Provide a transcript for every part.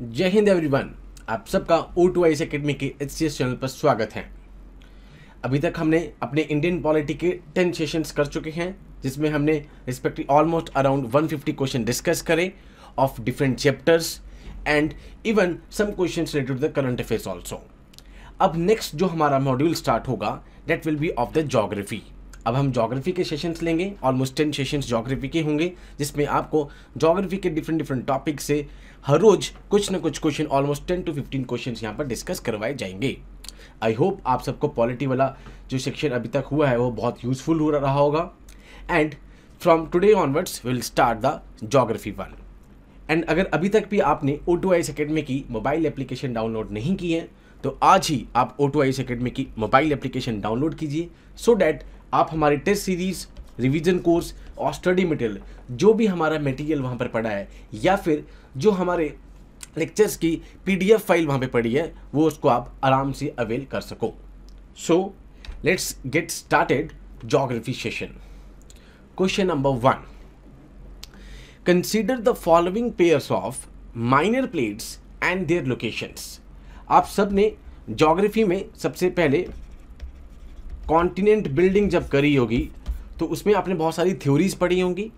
जय हिंद एवरीवन आप सबका ओ टू आई अकेडमी के एच चैनल पर स्वागत है अभी तक हमने अपने इंडियन पॉलिटी के टेन सेशंस कर चुके हैं जिसमें हमने respective almost around 150 question discuss करे of different chapters and even some questions related to the current affairs also अब नेक्स्ट जो हमारा मॉड्यूल स्टार्ट होगा that will be of the geography अब हम जोग्राफी के सेशंस लेंगे ऑलमोस्ट टेन सेशंस जोग्राफी के होंगे जिसमें आपको जोग्राफी के डिफरेंट डिफरेंट टॉपिक से हर रोज़ कुछ ना कुछ question almost ten to fifteen question यहाँ पर डिस्कस करवाए जाएंगे आई होप आप सबको पॉलिटी वाला जो सेक्शन अभी तक हुआ है वो बहुत यूजफुल हो रहा होगा and from today onwards will start the geography one and अगर अभी तक भी आपने ओ टू आई अकेडमी की मोबाइल एप्लीकेशन डाउनलोड नहीं की है तो आज ही आप ओ टू आई अकेडमी की मोबाइल एप्लीकेशन डाउनलोड कीजिए सो डैट आप हमारे टेस्ट सीरीज़ रिवीजन कोर्स और स्टडी मटेरियल जो भी हमारा मटेरियल वहाँ पर पड़ा है या फिर जो हमारे लेक्चर्स की पीडीएफ फाइल वहाँ पे पड़ी है वो उसको आप आराम से अवेल कर सको so let's get started geography session question number one consider the following pairs of minor plates and their locations आप सब ने जोग्राफी में सबसे पहले कॉन्टिनेंट बिल्डिंग जब करी होगी तो उसमें आपने बहुत सारी थ्योरीज पढ़ी होंगी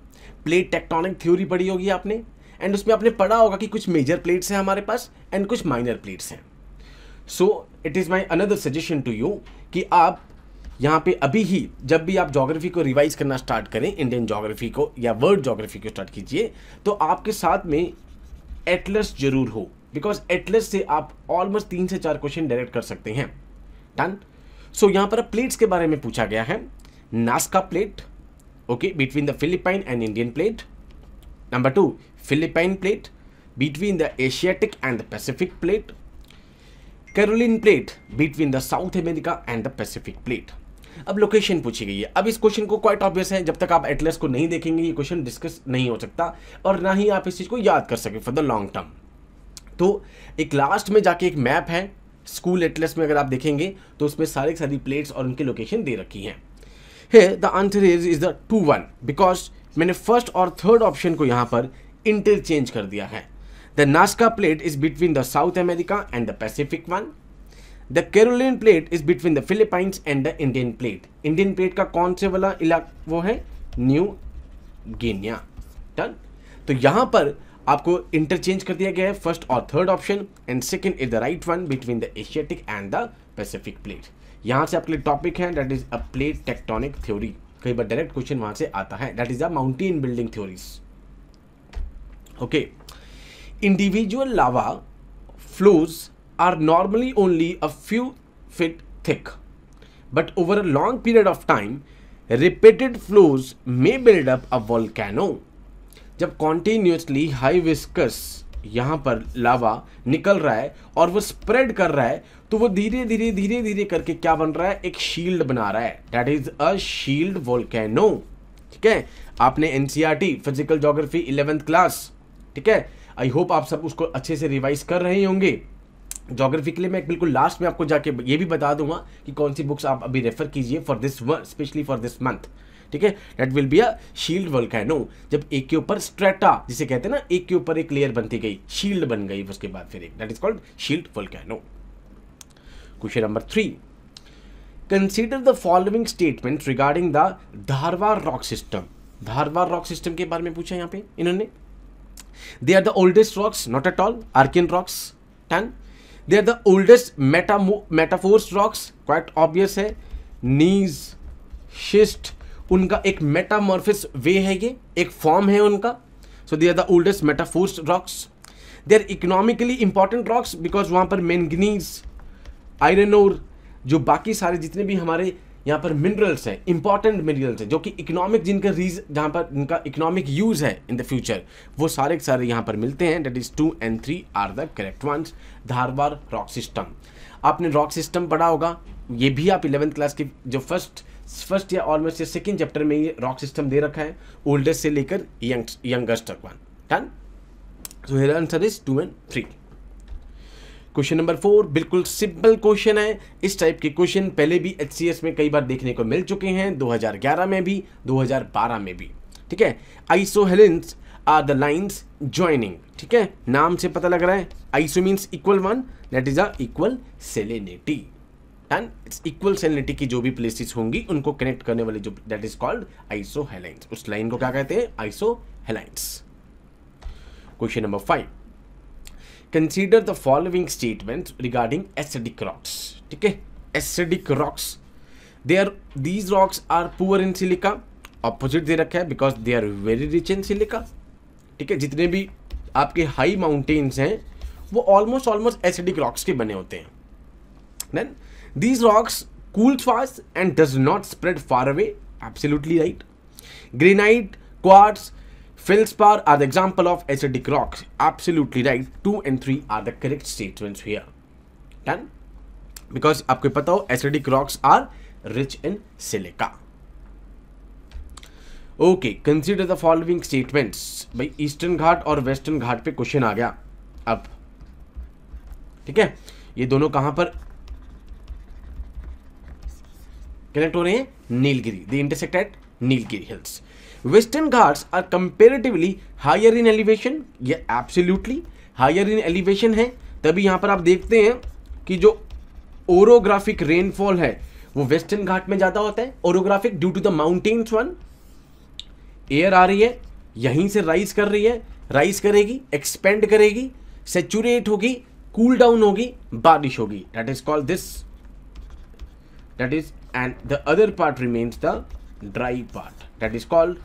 प्लेट टेक्टोनिक थ्योरी पढ़ी होगी आपने एंड उसमें आपने पढ़ा होगा कि कुछ मेजर प्लेट्स हैं हमारे पास एंड कुछ माइनर प्लेट्स हैं so it is my another suggestion to you कि आप यहाँ पे अभी ही जब भी आप जोग्राफी को रिवाइज करना स्टार्ट करें इंडियन जोग्राफी को या वर्ल्ड जोग्राफी को स्टार्ट कीजिए तो आपके साथ में एटलस जरूर हो बिकॉज एटलस से आप ऑलमोस्ट तीन से चार क्वेश्चन डायरेक्ट कर सकते हैं डन सो so, यहां पर प्लेट्स के बारे में पूछा गया है Nazca plate okay between the Philippine and Indian plate number two Philippine plate between the Asiatic and the Pacific plate Caroline plate between the South America and the Pacific plate अब location पूछी गई है अब इस question को quite obvious है जब तक आप एटलस को नहीं देखेंगे ये क्वेश्चन डिस्कस नहीं हो सकता और ना ही आप इस चीज़ को याद कर सके फॉर द लॉन्ग टर्म तो एक लास्ट में जाके एक मैप है स्कूल एटलस में अगर आप देखेंगे तो उसमें सारे सारी प्लेट्स और उनकी लोकेशन दे रखी हैं है the answer is is the two one because मैंने फर्स्ट और थर्ड ऑप्शन को यहाँ पर इंटरचेंज कर दिया है the Nazca plate is between the South America and the Pacific one the Caroline plate is between the Philippines and the Indian plate Indian plate का कौन से वाला इलाका वो है न्यू गिनिया डन तो यहाँ पर आपको इंटरचेंज कर दिया गया है फर्स्ट और third option and second is the right one between the Asiatic and the Pacific plate यहाँ से आपके लिए टॉपिक है that is a plate tectonic theory कई बार डायरेक्ट क्वेश्चन वहां से आता है that is the mountain building theories okay individual lava flows are normally only a few feet thick but over a long period of time repeated flows may build up a a volcano जब continuously high viscous यहाँ पर लावा निकल रहा है और वो spread कर रहा है तो वो धीरे धीरे धीरे धीरे करके क्या बन रहा है एक शील्ड बना रहा है that is a shield volcano ठीक है आपने NCERT physical geography eleventh class ठीक है आई होप आप सब उसको अच्छे से रिवाइज कर रहे होंगे जोग्राफी के लिए मैं बिल्कुल लास्ट में आपको जाके ये भी बता दूंगा कि कौन सी बुक्स आप अभी रेफर कीजिए for this specially for this month ठीक है that will be a shield volcano जब एक के ऊपर स्ट्रेटा जिसे कहते हैं ना एक के ऊपर एक लेयर बनती गई शील्ड बन गई उसके बाद फिर एक that is called shield volcano question number three consider the following statement regarding the Dharwar rock system Dharwar rock system के बारे में पूछा यहाँ पे इन्होंने they are the oldest rocks not at all Archaean rocks then they are the oldest metamo metaphors rocks quite obvious है gneiss शिस्ट उनका एक मेटामॉर्फिस वे है ये एक फॉर्म है उनका so they are the oldest metaphors rocks they are economically important rocks because वहाँ पर मैंगनीज आयरन और जो बाकी सारे जितने भी हमारे यहाँ पर मिनरल्स हैं इंपॉर्टेंट मिनरल्स हैं जो कि इकोनॉमिक जिनका रीज जहाँ पर इनका इकोनॉमिक यूज़ है इन द फ्यूचर वो सारे के सारे यहाँ पर मिलते हैं that is two and three are the correct ones Dharwar rock system आपने रॉक सिस्टम पढ़ा होगा ये भी आप इलेवेंथ क्लास के जो फर्स्ट फर्स्ट या ऑलमोस्ट या सेकेंड चैप्टर में ये रॉक सिस्टम दे रखा है ओल्डेस्ट से लेकर यंगस्ट तक one done so here answer is two and three question number four बिल्कुल सिंपल क्वेश्चन है इस टाइप के क्वेश्चन पहले भी एच में कई बार देखने को मिल चुके हैं 2011 में भी 2012 में भी ठीक है isohalines are the lines joining ठीक है नाम से पता लग रहा है iso means equal one that is a equal salinity and it's equal salinity की जो भी प्लेसेस होंगी उनको कनेक्ट करने वाली जो that is called isohalines उस लाइन को क्या कहते हैं isohalines question number five consider the following statement regarding acidic rocks ठीक है acidic rocks they are these rocks are poor in silica opposite दे रखा है because they are very rich in silica ठीक है जितने भी आपके हाई माउंटेन्स हैं वो ऑलमोस्ट ऑलमोस्ट एसिडिक रॉक्स के बने होते हैं then These rocks cools fast and does not spread far away. Absolutely right. Granite, quartz, feldspar are the example of acidic rocks. Absolutely right. 2 and 3 are the correct statements here. Done? Because aapko pata ho acidic rocks are rich in silica. Okay consider the following statements भाई Eastern Ghat और Western घाट पे question आ गया अब ठीक है ये दोनों कहाँ पर कनेक्ट हो रहे हैं Nilgiri the intersect at Nilgiri hills Western Ghats are comparatively higher in elevation ये एब्सोल्यूटली हायर इन एलिवेशन है तभी यहाँ पर आप देखते हैं कि जो ओरोग्राफिक रेनफॉल है वो वेस्टर्न घाट में ज़्यादा होता है orographic due to the mountains one air आ रही है यहीं से राइज कर रही है राइज करेगी एक्सपेंड करेगी सेचुरेट होगी कूल डाउन होगी बारिश होगी that is called this that is and the other part remains the dry part that is called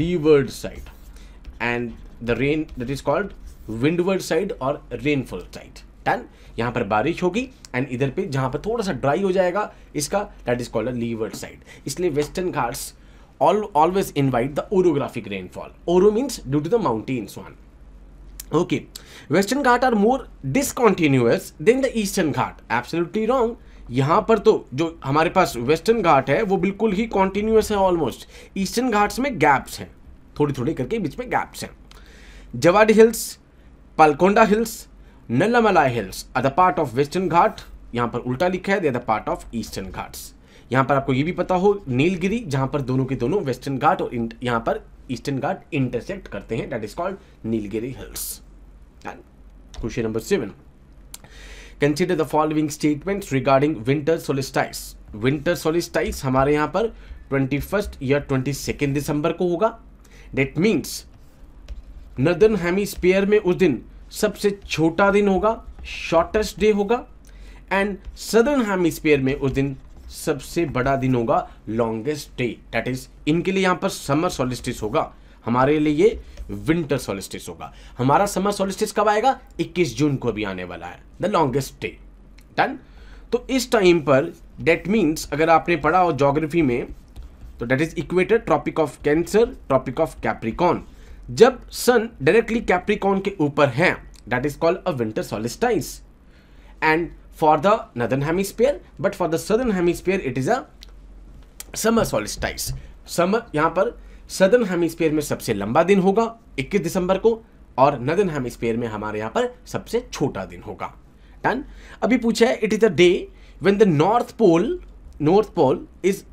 leeward side and the rain that is called windward side or rainfall side then यहाँ पर बारिश होगी and इधर पे जहाँ पर थोड़ा सा dry हो जाएगा इसका दैट इज leeward side. इसलिए western ghats all always invite the orographic rainfall. Oro means due to the mountains one. okay western ghat are more discontinuous than the eastern ghat absolutely wrong यहाँ पर तो जो हमारे पास western घाट है वो बिल्कुल ही कॉन्टिन्यूस है ऑलमोस्ट ईस्टर्न घाट्स में गैप्स हैं थोड़ी थोड़ी करके बीच में गैप्स हैं Javadi hills Palkonda hills Nallamalai hills a the part of Western Ghat यहाँ पर उल्टा लिखा है they the part of Eastern Ghats यहाँ पर आपको ये भी पता हो नीलगिरी जहाँ पर दोनों के दोनों वेस्टर्न घाट और यहाँ पर ईस्टर्न घाट इंटरसेक्ट करते हैं that is called Nilgiri hills question number seven consider the following statement regarding winter solstice winter solstice हमारे यहां पर ट्वेंटी फर्स्ट या ट्वेंटी सेकेंड दिसंबर को होगा डेट मीन्स नदर्न हेमिस्फीयर में उस दिन सबसे छोटा दिन होगा शॉर्टेस्ट डे होगा एंड सदर्न हेमिस्फीयर में उस दिन सबसे बड़ा दिन होगा लॉन्गेस्ट डे डेट इज इनके लिए यहां पर समर सोलिस्टिस होगा हमारे लिए विंटर सोलिस्टिस होगा हमारा समर सोलिस्टिस कब आएगा 21 जून को भी आने वाला है द लॉन्गेस्ट डे डन तो इस टाइम पर डेट मीन्स अगर आपने पढ़ा हो जोग्राफी में तो that is equator tropic of cancer tropic of capricorn जब सन डायरेक्टली कैप्रिकॉन के ऊपर है that is called a winter solstice and for the northern hemisphere but for the southern hemisphere it is a summer solstice summer यहां पर southern hemisphere में सबसे लंबा दिन होगा 21 दिसंबर को और नदन हेमिस्फेयर में हमारे यहाँ पर सबसे छोटा दिन होगा डन अभी पूछा है it is a day when the north pole north pole is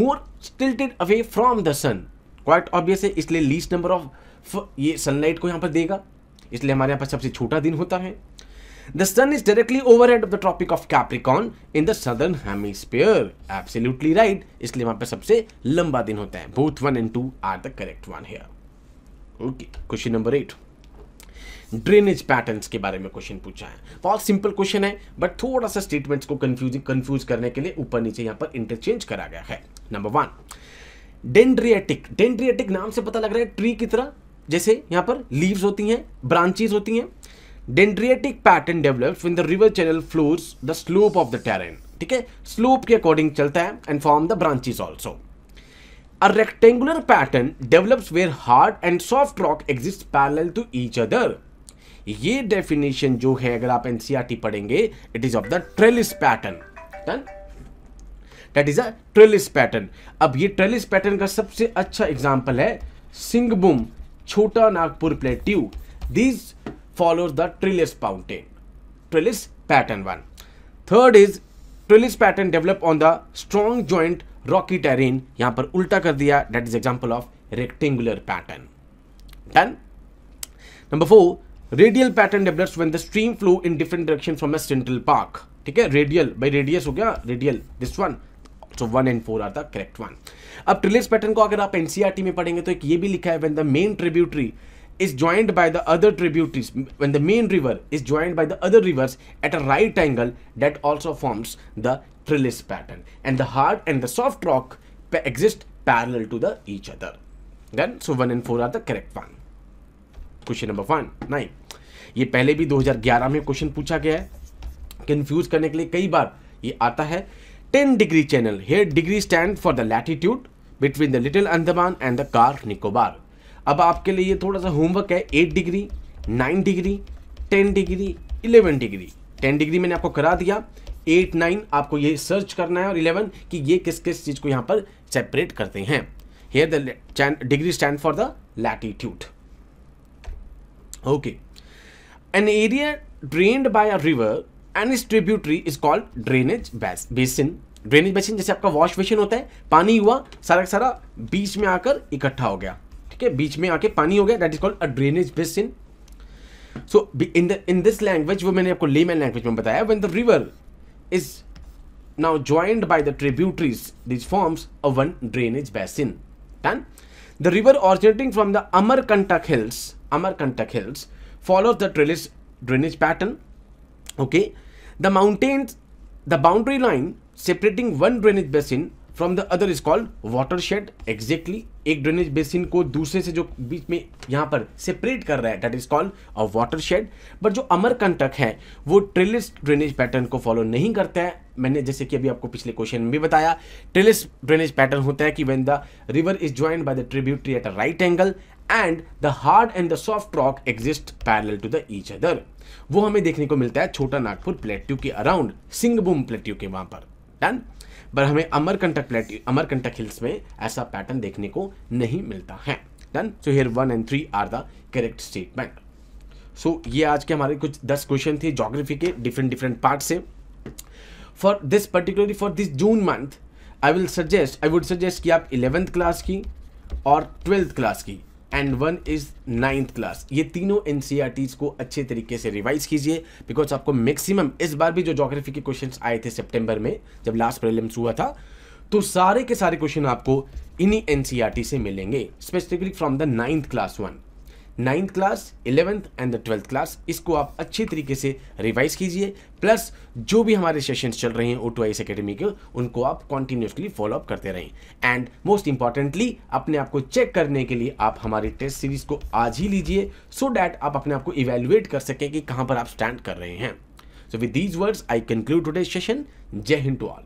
more tilted away from the sun quite obvious है इसलिए लीस्ट नंबर ऑफ ये सनलाइट को यहाँ पर देगा इसलिए हमारे यहाँ पर सबसे छोटा दिन होता है The sun is directly overhead of the Tropic of Capricorn in the southern hemisphere. Absolutely right. इसलिए वहां पर सबसे लंबा दिन होता है Both one and two are the correct one here. Okay. Question number eight drainage patterns के बारे में क्वेश्चन पूछा है बहुत सिंपल क्वेश्चन है बट थोड़ा सा स्टेटमेंट्स को कंफ्यूजिंग कंफ्यूज करने के लिए ऊपर नीचे यहां पर इंटरचेंज करा गया है नंबर वन डेंड्रियाटिक डेंड्रियाटिक नाम से पता लग रहा है ट्री की तरह जैसे यहां पर लीव्स होती हैं ब्रांचेस होती हैं dendritic pattern develop in the river channel follows the slope of the terrain ठीक है स्लोप के अकॉर्डिंग चलता है and form the branches also a rectangular pattern develops where hard and soft rock exist parallel to each other ये definition जो है अगर आप एनसीआरटी e पढ़ेंगे it is of the trellis pattern done that is a trellis pattern अब ये trellis pattern का सबसे अच्छा एग्जाम्पल है सिंगबुम Chota Nagpur plateau these follows the trellis pattern. Trellis pattern one Third is trellis pattern develop on the strong joint rocky terrain. yahan par ulta kar diya that is example of rectangular pattern. then Number four, radial pattern develops when the stream flow in different direction from a central park. ठीक है radial by radius हो गया radial this one so one and four are the correct one अब trellis pattern को अगर आप NCERT में पढ़ेंगे तो एक ये भी लिखा है when the main tributary is joined by the other tributaries when the main river is joined by the other rivers at a right angle that also forms the trellis pattern and the hard and the soft rock pa exist parallel to the each other then so 1 and 4 are the correct one Question number 1 nine ये पहले भी 2011 में question पूछा गया है confuse करने के लिए कई बार ये आता है 10 degree channel. Here degree stand for the latitude between the Little Andaman and the Car Nicobar. अब आपके लिए ये थोड़ा सा होमवर्क है eight degree nine degree ten degree eleven degree ten degree मैंने आपको करा दिया एट नाइन आपको ये सर्च करना है और इलेवन कि ये किस किस चीज़ को यहाँ पर सेपरेट करते हैं here the degree stand for the latitude okay an area drained by a river and its tributary is called drainage basin drainage basin जैसे आपका वॉश बेसिन होता है पानी हुआ सारा का सारा बीच में आकर इकट्ठा हो गया ठीक है बीच में आके पानी हो गया that is called a drainage basin so in the in this language वो मैंने आपको लेमैन लैंग्वेज में बताया when the river is now joined by the tributaries this forms a one drainage basin done the river originating from the Amarkantak hills Amarkantak hills follow the trellis drainage pattern okay the mountain the boundary line separating one drainage basin from the other is called water shade exactly एक drainage basin को दूसरे से जो बीच में यहाँ पर separate कर रहा है that is called a water shed but जो अमरकंटक है वो ट्रेलिस ड्रेनेज पैटर्न को फॉलो नहीं करता है मैंने जैसे कि अभी आपको पिछले क्वेश्चन में भी बताया ट्रेलिस ड्रेनेज पैटर्न होता है कि when the river is join by the tributary at a right angle and the hard and the soft rock exist parallel to the each other वो हमें देखने को मिलता है छोटा नागपुर प्लेट्यू के अराउंड सिंगबूम प्लेट्यू के वहां पर डन पर हमें अमरकंटक प्लेट्यू अमरकंटक हिल्स में ऐसा पैटर्न देखने को नहीं मिलता है done so here one and three are the correct statement so ये आज के हमारे कुछ दस क्वेश्चन थे जोग्राफी के डिफरेंट डिफरेंट पार्ट से for this particularly for this June month I will suggest I would suggest कि आप इलेवेंथ क्लास की और ट्वेल्थ क्लास की and one is ninth class ये तीनों एन e को अच्छे तरीके से रिवाइज कीजिए बिकॉज आपको मैक्सिमम इस बार भी जो जोग्राफी के क्वेश्चन आए थे सेप्टेम्बर में जब लास्ट प्रिलिम्स हुआ था तो सारे के सारे क्वेश्चन आपको इन्हीं एन e से मिलेंगे specifically from the ninth class one ninth class eleventh and the twelfth class इसको आप अच्छे तरीके से रिवाइज कीजिए प्लस जो भी हमारे सेशंस चल रहे हैं O two I S academy के उनको आप कॉन्टिन्यूसली फॉलोअप करते रहें एंड मोस्ट इंपॉर्टेंटली अपने आप को चेक करने के लिए आप हमारे टेस्ट सीरीज को आज ही लीजिए सो डैट आप अपने आप को इवेल्युएट कर सकें कि कहाँ पर आप स्टैंड कर रहे हैं so with these words I conclude today session Jai Hind to all